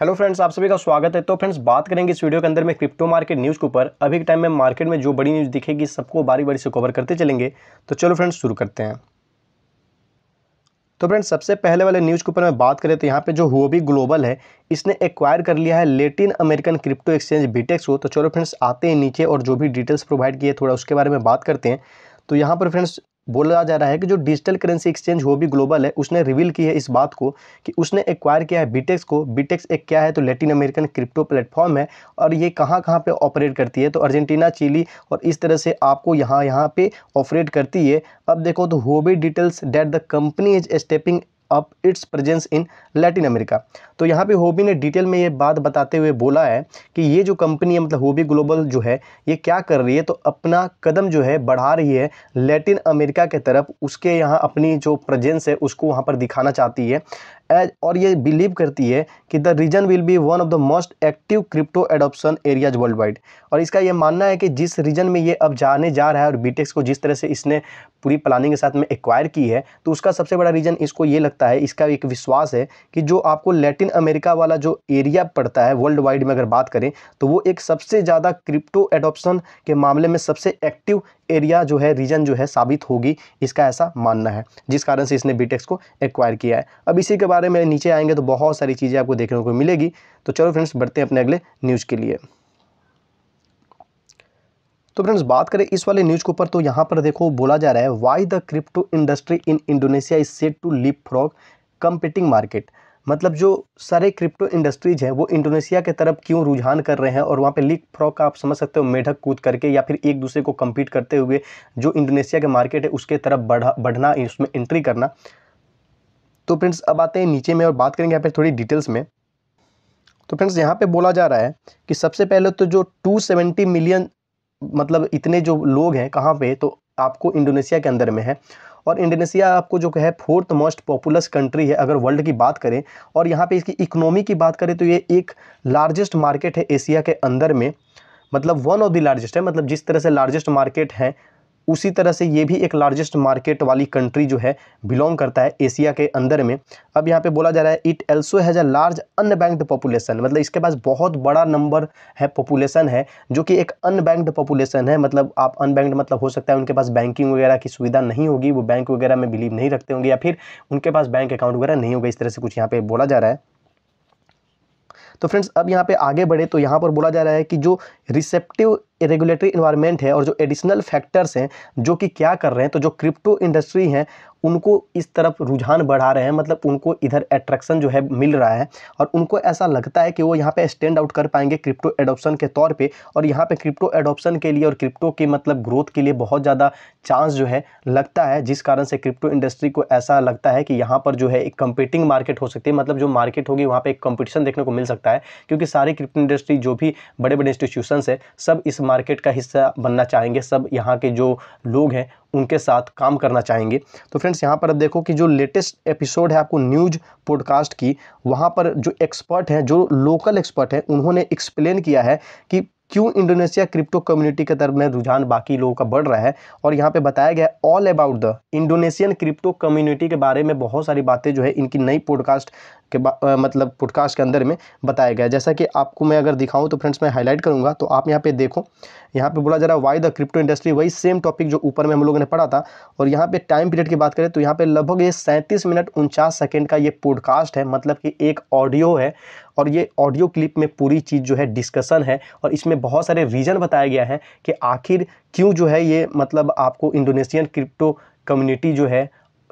hello friends आप सभी का स्वागत है तो फ्रेंड्स बात करेंगे इस वीडियो के अंदर में क्रिप्टो मार्केट न्यूज़ के ऊपर अभी के टाइम में मार्केट में जो बड़ी न्यूज़ दिखेगी सबको बारी बारी से कवर करते चलेंगे तो चलो फ्रेंड्स शुरू करते हैं तो फ्रेंड्स सबसे पहले वाले न्यूज़ के ऊपर मैं बात करें तो यहाँ पे जो भी ग्लोबल है इसने एक्वायर कर लिया है Latin American crypto exchange Bitex को तो चलो फ्रेंड्स आते हैं नीचे और जो भी डिटेल्स प्रोवाइड किए थोड़ा उसके बारे में बात करते हैं तो यहाँ पर फ्रेंड्स बोला जा रहा है कि जो डिजिटल करेंसी एक्सचेंज हो भी ग्लोबल है उसने रिवील की है इस बात को कि उसने एक्वायर किया है बीटेक्स को बीटेक्स एक क्या है तो लैटिन अमेरिकन क्रिप्टो प्लेटफॉर्म है और ये कहाँ कहाँ पे ऑपरेट करती है तो अर्जेंटीना चिली और इस तरह से आपको यहाँ यहाँ पे ऑपरेट करती है अब देखो तो हो भी details that the company is stepping off its presence in Latin America तो यहाँ पे होबी ने डिटेल में ये बात बताते हुए बोला है कि ये जो कंपनी है मतलब होबी ग्लोबल जो है ये क्या कर रही है तो अपना कदम जो है बढ़ा रही है लैटिन अमेरिका के तरफ उसके यहाँ अपनी जो प्रेजेंस है उसको वहाँ पर दिखाना चाहती है एज और ये बिलीव करती है कि the region will be one of the most active crypto adoption areas world wide और इसका ये मानना है कि जिस रीजन में ये अब जाने जा रहा है और बीटेक्स को जिस तरह से इसने पूरी प्लानिंग के साथ में एक्वायर की है तो उसका सबसे बड़ा रीज़न इसको ये लगता है इसका एक विश्वास है कि जो आपको लैटिन अमेरिका वाला जो एरिया पड़ता है वर्ल्ड वाइड में अगर बात करें तो वो एक सबसे ज़्यादा क्रिप्टो एडोप्शन के मामले में सबसे एक्टिव एरिया जो है रीजन जो है साबित होगी इसका ऐसा मानना है जिस कारण से इसने बीटेक्स e को एक्वायर किया है अब इसी के बारे में नीचे आएंगे तो बहुत सारी चीज़ें आपको देखने को मिलेगी तो चलो फ्रेंड्स बढ़ते हैं अपने अगले न्यूज़ के लिए तो फ्रेंड्स बात करें इस वाले न्यूज़ के ऊपर तो यहाँ पर देखो बोला जा रहा है why the crypto industry in Indonesia is set to leapfrog competing market मतलब जो सारे क्रिप्टो इंडस्ट्रीज हैं वो इंडोनेशिया के तरफ क्यों रुझान कर रहे हैं और वहाँ पे लीक फ्रॉक का आप समझ सकते हो मेढक कूद करके या फिर एक दूसरे को कम्पीट करते हुए जो इंडोनेशिया के मार्केट है उसके तरफ बढ़ा बढ़ना उसमें एंट्री करना तो फ्रेंड्स अब आते हैं नीचे में और बात करेंगे यहाँ पर थोड़ी डिटेल्स में तो फ्रेंड्स यहाँ पर बोला जा रहा है कि सबसे पहले तो जो टू मिलियन मतलब इतने जो लोग हैं कहाँ पर तो आपको इंडोनेशिया के अंदर में है और इंडोनेशिया आपको जो है फोर्थ मोस्ट पॉपुलस कंट्री है अगर वर्ल्ड की बात करें और यहाँ पे इसकी इकोनॉमी की बात करें तो ये एक लार्जेस्ट मार्केट है एशिया के अंदर में मतलब वन ऑफ द लार्जेस्ट है मतलब जिस तरह से लार्जेस्ट मार्केट है उसी तरह से ये भी एक लार्जेस्ट मार्केट वाली कंट्री जो है बिलोंग करता है एशिया के अंदर में अब यहाँ पे बोला जा रहा है it also has a large unbanked population मतलब इसके पास बहुत बड़ा नंबर है पॉपुलेशन है जो कि एक अनबैंक्ड पॉपुलेशन है मतलब आप अनबैंक्ड मतलब हो सकता है उनके पास बैंकिंग वगैरह की सुविधा नहीं होगी वो बैंक वगैरह में बिलीव नहीं रखते होंगे या फिर उनके पास बैंक अकाउंट वगैरह नहीं होगा इस तरह से कुछ यहाँ पर बोला जा रहा है तो फ्रेंड्स अब यहाँ पे आगे बढ़े तो यहाँ पर बोला जा रहा है कि जो रिसेप्टिव रेगुलेटरी इन्वायरमेंट है और जो एडिशनल फैक्टर्स हैं जो कि क्या कर रहे हैं तो जो क्रिप्टो इंडस्ट्री हैं उनको इस तरफ रुझान बढ़ा रहे हैं मतलब उनको इधर एट्रैक्शन जो है मिल रहा है और उनको ऐसा लगता है कि वो यहाँ पे स्टैंड आउट कर पाएंगे क्रिप्टो एडोप्शन के तौर पे और यहाँ पे क्रिप्टो एडोप्शन के लिए और क्रिप्टो के मतलब ग्रोथ के लिए बहुत ज़्यादा चांस जो है लगता है जिस कारण से क्रिप्टो इंडस्ट्री को ऐसा लगता है कि यहाँ पर जो है एक कंपीटिंग मार्केट हो सकती है मतलब जो मार्केट होगी वहाँ पर एक कंपटीशन देखने को मिल सकता है क्योंकि सारी क्रिप्टो इंडस्ट्री जो भी बड़े बड़े इंस्टीट्यूशन पर्सनस है सब इस मार्केट का हिस्सा बनना चाहेंगे सब यहाँ के जो लोग हैं उनके साथ काम करना चाहेंगे तो फ्रेंड्स यहाँ पर अब देखो कि जो लेटेस्ट एपिसोड है आपको न्यूज पॉडकास्ट की वहाँ पर जो एक्सपर्ट हैं जो लोकल एक्सपर्ट हैं उन्होंने एक्सप्लेन किया है कि क्यों इंडोनेशिया क्रिप्टो कम्युनिटी के तरफ में रुझान बाकी लोगों का बढ़ रहा है और यहाँ पे बताया गया all about the Indonesian crypto community के बारे में बहुत सारी बातें जो है इनकी नई पॉडकास्ट के आ, मतलब पॉडकास्ट के अंदर में बताया गया जैसा कि आपको मैं अगर दिखाऊं तो फ्रेंड्स मैं हाईलाइट करूंगा तो आप यहाँ पे देखो यहाँ पे बोला जा रहा है वाई द क्रिप्टो इंडस्ट्री वही सेम टॉपिक जो ऊपर में हम लोगों ने पढ़ा था और यहाँ पे टाइम पीरियड की बात करें तो यहाँ पे लगभग ये सैंतीस मिनट उनचास सेकेंड का ये पॉडकास्ट है मतलब कि एक ऑडियो है और ये ऑडियो क्लिप में पूरी चीज़ जो है डिस्कशन है और इसमें बहुत सारे रीज़न बताया गया है कि आखिर क्यों जो है ये मतलब आपको इंडोनेशियन क्रिप्टो कम्युनिटी जो है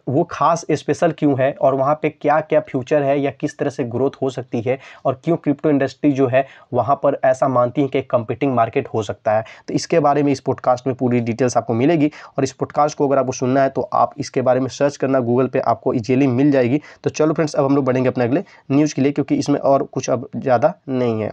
वो खास स्पेशल क्यों है और वहाँ पे क्या क्या फ्यूचर है या किस तरह से ग्रोथ हो सकती है और क्यों क्रिप्टो इंडस्ट्री जो है वहाँ पर ऐसा मानती है कि कंपीटिंग मार्केट हो सकता है तो इसके बारे में इस पॉडकास्ट में पूरी डिटेल्स आपको मिलेगी और इस पॉडकास्ट को अगर आपको सुनना है तो आप इसके बारे में सर्च करना गूगल पर आपको इजीली मिल जाएगी तो चलो फ्रेंड्स अब हम लोग बढ़ेंगे अपने अगले न्यूज़ के लिए क्योंकि इसमें और कुछ अब ज़्यादा नहीं है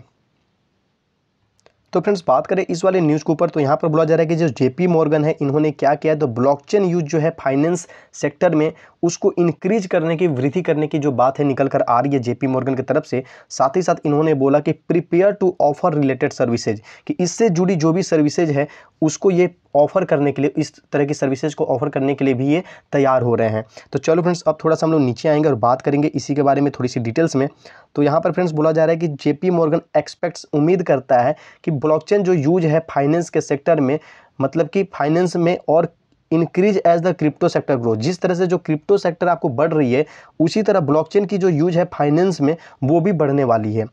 तो फ्रेंड्स बात करें इस वाले न्यूज़ के ऊपर तो यहाँ पर बोला जा रहा है कि जो जेपी मॉर्गन है इन्होंने क्या किया है तो ब्लॉकचेन यूज जो है फाइनेंस सेक्टर में उसको इंक्रीज करने की वृद्धि करने की जो बात है निकल कर आ रही है जेपी मॉर्गन की तरफ से साथ ही साथ इन्होंने बोला कि prepare to offer related services कि इससे जुड़ी जो भी सर्विसेज है उसको ये ऑफर करने के लिए इस तरह की सर्विसेज को ऑफर करने के लिए भी ये तैयार हो रहे हैं तो चलो फ्रेंड्स अब थोड़ा सा हम लोग नीचे आएंगे और बात करेंगे इसी के बारे में थोड़ी सी डिटेल्स में तो यहाँ पर फ्रेंड्स बोला जा रहा है कि जेपी मॉर्गन एक्सपेक्ट्स उम्मीद करता है कि ब्लॉकचेन जो यूज है फाइनेंस के सेक्टर में मतलब कि फाइनेंस में और increase as the crypto sector growth जिस तरह से जो क्रिप्टो सेक्टर आपको बढ़ रही है उसी तरह ब्लॉकचेन की जो यूज है फाइनेंस में वो भी बढ़ने वाली है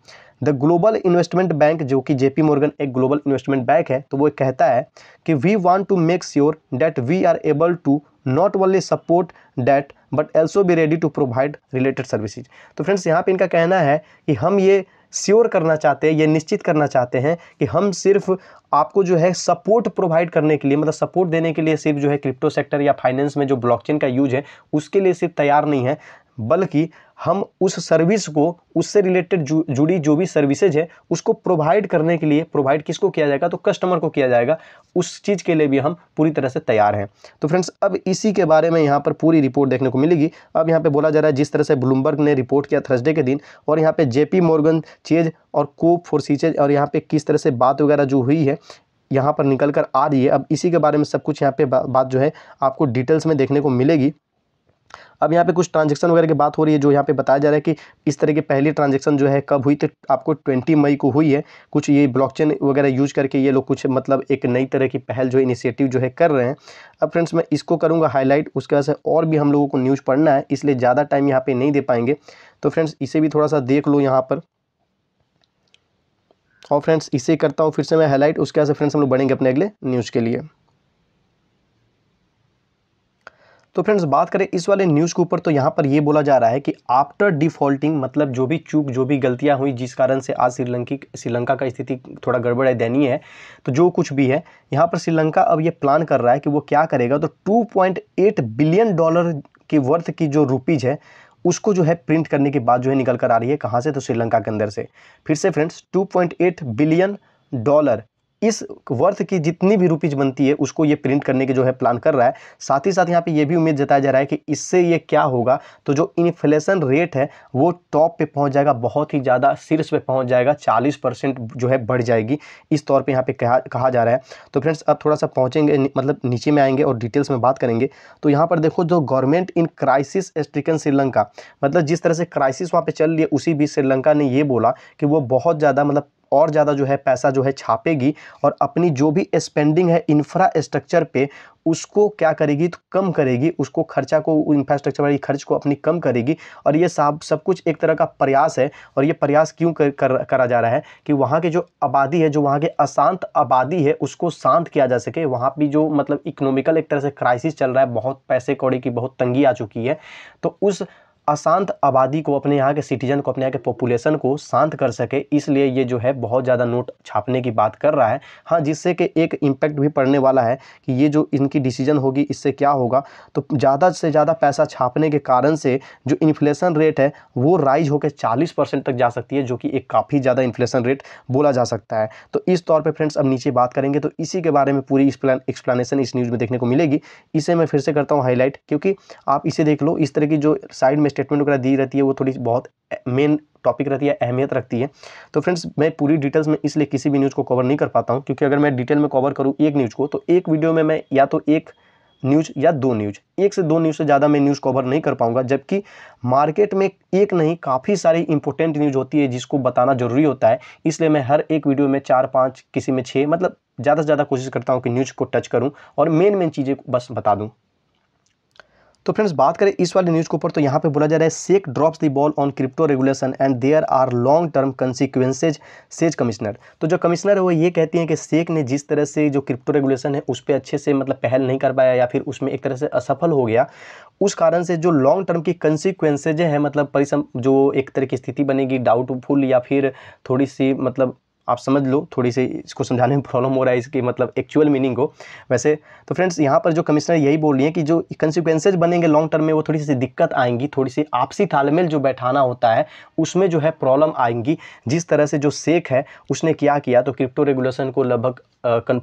द ग्लोबल इन्वेस्टमेंट बैंक जो कि जेपी मॉर्गन एक ग्लोबल इन्वेस्टमेंट बैंक है तो वो कहता है कि we want to make sure that we are able to not only support that but also be ready to provide related services तो फ्रेंड्स यहाँ पे इनका कहना है कि हम ये श्योर करना चाहते हैं ये निश्चित करना चाहते हैं कि हम सिर्फ आपको जो है सपोर्ट प्रोवाइड करने के लिए मतलब सपोर्ट देने के लिए सिर्फ जो है क्रिप्टो सेक्टर या फाइनेंस में जो ब्लॉकचेन का यूज है उसके लिए सिर्फ तैयार नहीं है बल्कि हम उस सर्विस को उससे रिलेटेड जु, जुड़ी जो भी सर्विसेज है उसको प्रोवाइड करने के लिए प्रोवाइड किसको किया जाएगा तो कस्टमर को किया जाएगा उस चीज़ के लिए भी हम पूरी तरह से तैयार हैं तो फ्रेंड्स अब इसी के बारे में यहाँ पर पूरी रिपोर्ट देखने को मिलेगी अब यहाँ पर बोला जा रहा है जिस तरह से ब्लूमबर्ग ने रिपोर्ट किया थर्सडे के दिन और यहाँ पर जे मॉर्गन चेज और कोप फॉर सीचेज और यहाँ पर किस तरह से बात वगैरह जो हुई है यहाँ पर निकल कर आ रही है अब इसी के बारे में सब कुछ यहाँ पे बात जो है आपको डिटेल्स में देखने को मिलेगी अब यहाँ पे कुछ ट्रांजेक्शन वगैरह की बात हो रही है जो यहाँ पे बताया जा रहा है कि इस तरह की पहली ट्रांजेक्शन जो है कब हुई तो आपको ट्वेंटी मई को हुई है कुछ ये ब्लॉकचेन वगैरह यूज करके ये लोग कुछ मतलब एक नई तरह की पहल जो इनिशिएटिव जो है कर रहे हैं अब फ्रेंड्स मैं इसको करूँगा हाईलाइट उसके बाद से और भी हम लोगों को न्यूज़ पढ़ना है इसलिए ज़्यादा टाइम यहाँ पर नहीं दे पाएंगे तो फ्रेंड्स इसे भी थोड़ा सा देख लो यहाँ पर और फ्रेंड्स इसे करता हूँ फिर से मैं हाईलाइट उसके बाद से फ्रेंड्स हम लोग बढ़ेंगे अपने अगले न्यूज़ के लिए तो फ्रेंड्स बात करें इस वाले न्यूज़ के ऊपर तो यहाँ पर ये बोला जा रहा है कि आफ्टर डिफॉल्टिंग मतलब जो भी चूक जो भी गलतियाँ हुई जिस कारण से आज श्रीलंकी श्रीलंका का स्थिति थोड़ा गड़बड़ है दयनीय है तो जो कुछ भी है यहाँ पर श्रीलंका अब ये प्लान कर रहा है कि वो क्या करेगा तो टू बिलियन डॉलर की वर्थ की जो रुपीज़ है उसको जो है प्रिंट करने के बाद जो है निकल कर आ रही है कहाँ से तो श्रीलंका के अंदर से फिर से फ्रेंड्स टू बिलियन डॉलर इस वर्थ की जितनी भी रुपीज़ बनती है उसको ये प्रिंट करने के जो है प्लान कर रहा है साथ ही साथ यहाँ पे ये भी उम्मीद जताया जा रहा है कि इससे ये क्या होगा तो जो इन्फ्लेशन रेट है वो टॉप पे पहुँच जाएगा बहुत ही ज़्यादा शीर्ष पे पहुँच जाएगा चालीस परसेंट जो है बढ़ जाएगी इस तौर पर यहाँ पे कहा कहा जा रहा है तो फ्रेंड्स अब थोड़ा सा पहुँचेंगे मतलब नीचे में आएंगे और डिटेल्स में बात करेंगे तो यहाँ पर देखो जो government in crisis stricken Sri Lanka मतलब जिस तरह से क्राइसिस वहाँ पर चल रही है उसी बीच श्रीलंका ने ये बोला कि वो बहुत ज़्यादा मतलब और ज़्यादा जो है पैसा जो है छापेगी और अपनी जो भी स्पेंडिंग है इंफ्रास्ट्रक्चर पे उसको क्या करेगी तो कम करेगी उसको खर्चा को इंफ्रास्ट्रक्चर वाली खर्च को अपनी कम करेगी और ये सब सब कुछ एक तरह का प्रयास है और ये प्रयास क्यों कर, कर, करा जा रहा है कि वहाँ के जो आबादी है जो वहाँ के अशांत आबादी है उसको शांत किया जा सके वहाँ भी जो मतलब इकोनॉमिकल एक तरह से क्राइसिस चल रहा है बहुत पैसे कौड़े की बहुत तंगी आ चुकी है तो उस अशांत आबादी को अपने यहाँ के सिटीजन को अपने यहाँ के पॉपुलेशन को शांत कर सके इसलिए ये जो है बहुत ज़्यादा नोट छापने की बात कर रहा है हाँ जिससे कि एक इम्पैक्ट भी पड़ने वाला है कि ये जो इनकी डिसीजन होगी इससे क्या होगा तो ज़्यादा से ज़्यादा पैसा छापने के कारण से जो इन्फ्लेशन रेट है वो राइज होकर चालीस परसेंट तक जा सकती है जो कि एक काफ़ी ज़्यादा इन्फ्लेशन रेट बोला जा सकता है तो इस तौर पर फ्रेंड्स अब नीचे बात करेंगे तो इसी के बारे में पूरी एक्सप्लानेशन इस न्यूज़ में देखने को मिलेगी इसे मैं फिर से करता हूँ हाईलाइट क्योंकि आप इसे देख लो इस तरह की जो साइड में स्टेटमेंट वगैरह दी रहती है वो थोड़ी बहुत मेन टॉपिक रहती है अहमियत रखती है तो फ्रेंड्स मैं पूरी डिटेल्स में इसलिए किसी भी न्यूज़ को कवर नहीं कर पाता हूँ क्योंकि अगर मैं डिटेल में कवर करूँ एक न्यूज़ को तो एक वीडियो में मैं या तो एक न्यूज या दो न्यूज एक से दो न्यूज से ज़्यादा मैं न्यूज़ कवर नहीं कर पाऊंगा जबकि मार्केट में एक नहीं काफ़ी सारी इंपॉर्टेंट न्यूज़ होती है जिसको बताना जरूरी होता है इसलिए मैं हर एक वीडियो में चार पाँच किसी में छः मतलब ज़्यादा से ज़्यादा कोशिश करता हूँ कि न्यूज़ को टच करूँ और मेन मेन चीज़ें बस बता दूँ तो फ्रेंड्स बात करें इस वाले न्यूज़ के ऊपर तो यहाँ पे बोला जा रहा है SEC drops the ball on crypto regulation and there are long term consequences says commissioner तो जो कमिश्नर है वो ये कहती हैं कि सेक ने जिस तरह से जो क्रिप्टो रेगुलेशन है उस पर अच्छे से मतलब पहल नहीं कर पाया या फिर उसमें एक तरह से असफल हो गया उस कारण से जो लॉन्ग टर्म की कंसिक्वेंसेज हैं मतलब परिसम जो एक तरह की स्थिति बनेगी डाउटफुल या फिर थोड़ी सी मतलब आप समझ लो थोड़ी सी इसको समझाने में प्रॉब्लम हो रहा है इसकी मतलब एक्चुअल मीनिंग को वैसे तो फ्रेंड्स यहाँ पर जो कमिश्नर यही बोल रही है कि जो कंसिक्वेंसेज बनेंगे लॉन्ग टर्म में वो थोड़ी सी दिक्कत आएंगी थोड़ी सी आपसी तालमेल जो बैठाना होता है उसमें जो है प्रॉब्लम आएंगी जिस तरह से जो सेक है उसने क्या किया तो क्रिप्टो रेगुलेशन को लगभग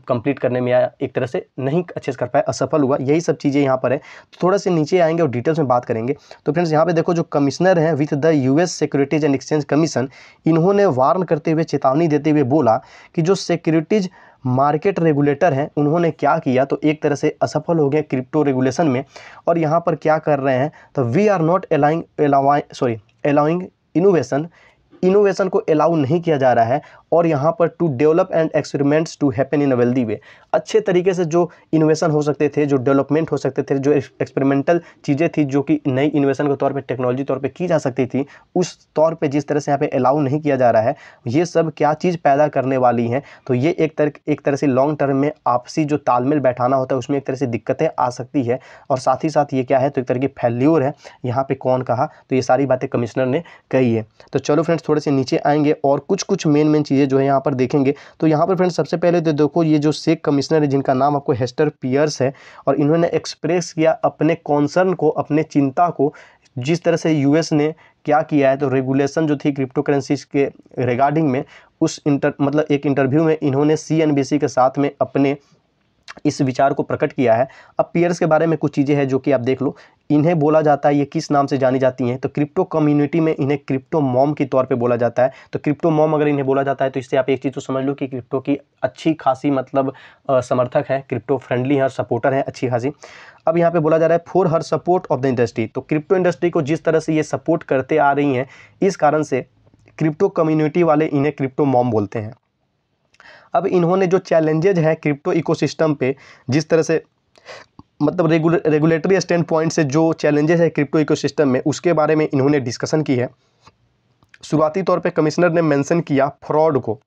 कंप्लीट करने में या एक तरह से नहीं अच्छे से कर पाया असफल हुआ यही सब चीज़ें यहाँ पर है तो थोड़ा से नीचे आएंगे और डिटेल्स में बात करेंगे तो फ्रेंड्स यहाँ पे देखो जो कमिश्नर हैं with the US securities and exchange commission इन्होंने वार्न करते हुए चेतावनी देते करते हुए बोला कि जो सिक्योरिटीज़ मार्केट रेगुलेटर हैं उन्होंने क्या किया तो एक तरह से असफल हो गया क्रिप्टो रेगुलेशन में और यहाँ पर क्या कर रहे हैं तो we are not aligning sorry allowing innovation innovation को अलाउ नहीं किया जा रहा है और यहाँ पर to develop and experiments to happen in wealthy way अच्छे तरीके से जो इनोवेशन हो सकते थे जो डेवलपमेंट हो सकते थे जो एक्सपेरिमेंटल चीज़ें थी जो कि नई इनोवेशन के तौर पर टेक्नोलॉजी तौर पर की जा सकती थी उस तौर पर जिस तरह से यहाँ पर अलाउ नहीं किया जा रहा है ये सब क्या चीज़ पैदा करने वाली हैं तो ये एक तरह एक तरह से लॉन्ग टर्म में आपसी जो तालमेल बैठाना होता है उसमें एक तरह से दिक्कतें आ सकती है और साथ ही साथ ये क्या है तो एक तरह की फैल्योर है यहाँ पर कौन कहा तो ये सारी बातें कमिश्नर ने कही है तो चलो फ्रेंड्स थोड़े से नीचे आएंगे और कुछ कुछ मेन मेन चीज़ें जो है यहाँ पर देखेंगे तो यहाँ पर फ्रेंड्स सबसे पहले तो देखो ये जो सेक कमिश्नर है जिनका नाम आपको हेस्टर पियर्स है और इन्होंने एक्सप्रेस किया अपने कॉन्सर्न को अपने चिंता को जिस तरह से यूएस ने क्या किया है तो रेगुलेशन जो थी क्रिप्टो करेंसीज के रिगार्डिंग में उस इंटर मतलब एक इंटरव्यू में इन्होंने सी के साथ में अपने इस विचार को प्रकट किया है अब पियर्स के बारे में कुछ चीज़ें हैं जो कि आप देख लो इन्हें बोला जाता है ये किस नाम से जानी जाती हैं तो क्रिप्टो कम्युनिटी में इन्हें क्रिप्टो मॉम के तौर पे बोला जाता है तो क्रिप्टो मॉम अगर इन्हें बोला जाता है तो इससे आप एक चीज़ तो समझ लो कि क्रिप्टो की अच्छी खासी मतलब आ, समर्थक है क्रिप्टो फ्रेंडली है सपोर्टर है अच्छी खासी अब यहाँ पर बोला जा रहा है for her support of the industry तो क्रिप्टो इंडस्ट्री को जिस तरह से ये सपोर्ट करते आ रही हैं इस कारण से क्रिप्टो कम्युनिटी वाले इन्हें क्रिप्टो मॉम बोलते हैं अब इन्होंने जो चैलेंजेज हैं क्रिप्टो इकोसिस्टम पे जिस तरह से मतलब रेगुल रेगुलेटरी स्टैंड पॉइंट से जो चैलेंजेस है क्रिप्टो इकोसिस्टम में उसके बारे में इन्होंने डिस्कशन की है शुरुआती तौर पे कमिश्नर ने मेंशन किया फ्रॉड को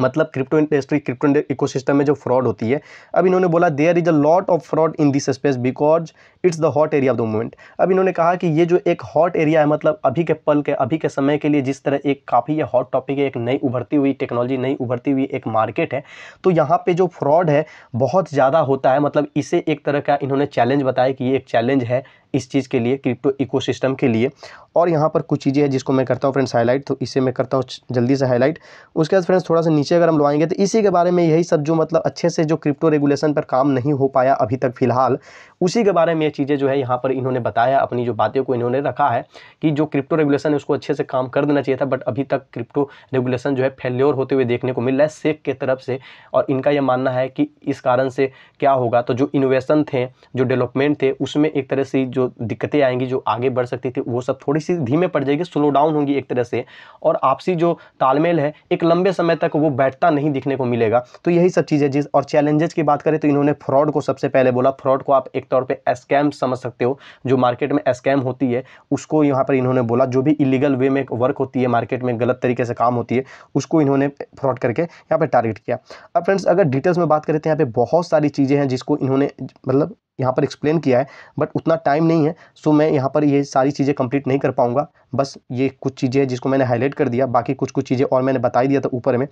मतलब क्रिप्टो इंडस्ट्री क्रिप्टो इकोसिस्टम में जो फ्रॉड होती है अब इन्होंने बोला there is a lot of fraud in this space because it's the hot area of the movement अब इन्होंने कहा कि ये जो एक हॉट एरिया है मतलब अभी के पल के अभी के समय के लिए जिस तरह एक काफ़ी ये हॉट टॉपिक है एक नई उभरती हुई टेक्नोलॉजी नई उभरती हुई एक मार्केट है तो यहाँ पर जो फ्रॉड है बहुत ज़्यादा होता है मतलब इसे एक तरह का इन्होंने चैलेंज बताया कि ये एक चैलेंज है इस चीज़ के लिए क्रिप्टो इकोसिस्टम के लिए और यहाँ पर कुछ चीज़ें हैं जिसको मैं करता हूँ फ्रेंड्स हाईलाइट तो इसे मैं करता हूँ जल्दी से हाईलाइट उसके बाद फ्रेंड्स थोड़ा सा नीचे अगर हम लगाएंगे तो इसी के बारे में यही सब जो मतलब अच्छे से जो क्रिप्टो रेगुलेशन पर काम नहीं हो पाया अभी तक फिलहाल उसी के बारे में ये चीज़ें जो है यहाँ पर इन्होंने बताया अपनी जो बातें को इन्होंने रखा है कि जो क्रिप्टो रेगुलेशन है उसको अच्छे से काम कर देना चाहिए था बट अभी तक क्रिप्टो रेगुलेशन जो है फेल्योर होते हुए देखने को मिल रहा है सेक के तरफ से और इनका यह मानना है कि इस कारण से क्या होगा तो जो इनोवेशन थे जो डेवलपमेंट थे उसमें एक तरह से जो दिक्कतें आएंगी जो आगे बढ़ सकती थी वो सब थोड़ी सी धीमे पड़ जाएगी स्लो डाउन होंगी एक तरह से और आपसी जो तालमेल है एक लंबे समय तक वो बैठता नहीं दिखने को मिलेगा तो यही सब चीज़ें जिस और चैलेंजेस की बात करें तो इन्होंने फ्रॉड को सबसे पहले बोला फ्रॉड को आप एक तौर पर स्कैम समझ सकते हो जो मार्केट में स्कैम होती है उसको यहाँ पर इन्होंने बोला जो भी इलीगल वे में वर्क होती है मार्केट में गलत तरीके से काम होती है उसको इन्होंने फ्रॉड करके यहाँ पर टारगेट किया अब फ्रेंड्स अगर डिटेल्स में बात करें तो यहाँ पर बहुत सारी चीज़ें हैं जिसको इन्होंने मतलब यहाँ पर एक्सप्लेन किया है बट उतना टाइम नहीं नहीं है सो मैं यहाँ पर ये सारी चीज़ें कंप्लीट नहीं कर पाऊँगा बस ये कुछ चीज़ें हैं जिसको मैंने हाईलाइट कर दिया बाकी कुछ कुछ चीज़ें और मैंने बता ही दिया था ऊपर में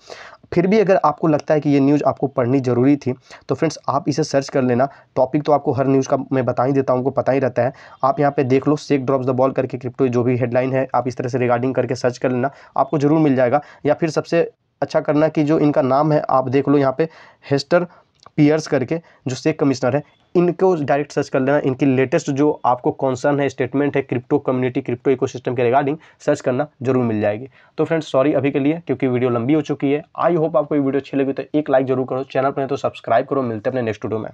फिर भी अगर आपको लगता है कि ये न्यूज़ आपको पढ़नी ज़रूरी थी तो फ्रेंड्स आप इसे सर्च कर लेना टॉपिक तो आपको हर न्यूज़ का मैं बता ही देता हूँ उनको पता ही रहता है आप यहाँ पर देख लो सेक ड्रॉप द बॉल करके क्रिप्टो जो भी हेडलाइन है आप इस तरह से रिगार्डिंग करके सर्च कर लेना आपको ज़रूर मिल जाएगा या फिर सबसे अच्छा करना कि जो इनका नाम है आप देख लो यहाँ पे हेस्टर पियर्स करके जो सेक कमिश्नर है इनको डायरेक्ट सर्च कर लेना इनकी लेटेस्ट जो आपको कॉन्सर्न है स्टेटमेंट है क्रिप्टो कम्युनिटी क्रिप्टो इकोसिस्टम के रिगार्डिंग सर्च करना जरूर मिल जाएगी तो फ्रेंड्स सॉरी अभी के लिए क्योंकि वीडियो लंबी हो चुकी है आई होप आपको ये वीडियो अच्छी लगी तो एक लाइक जरूर करो चैनल पर तो सब्सक्राइब करो मिलते अपने नेक्स्ट वीडियो में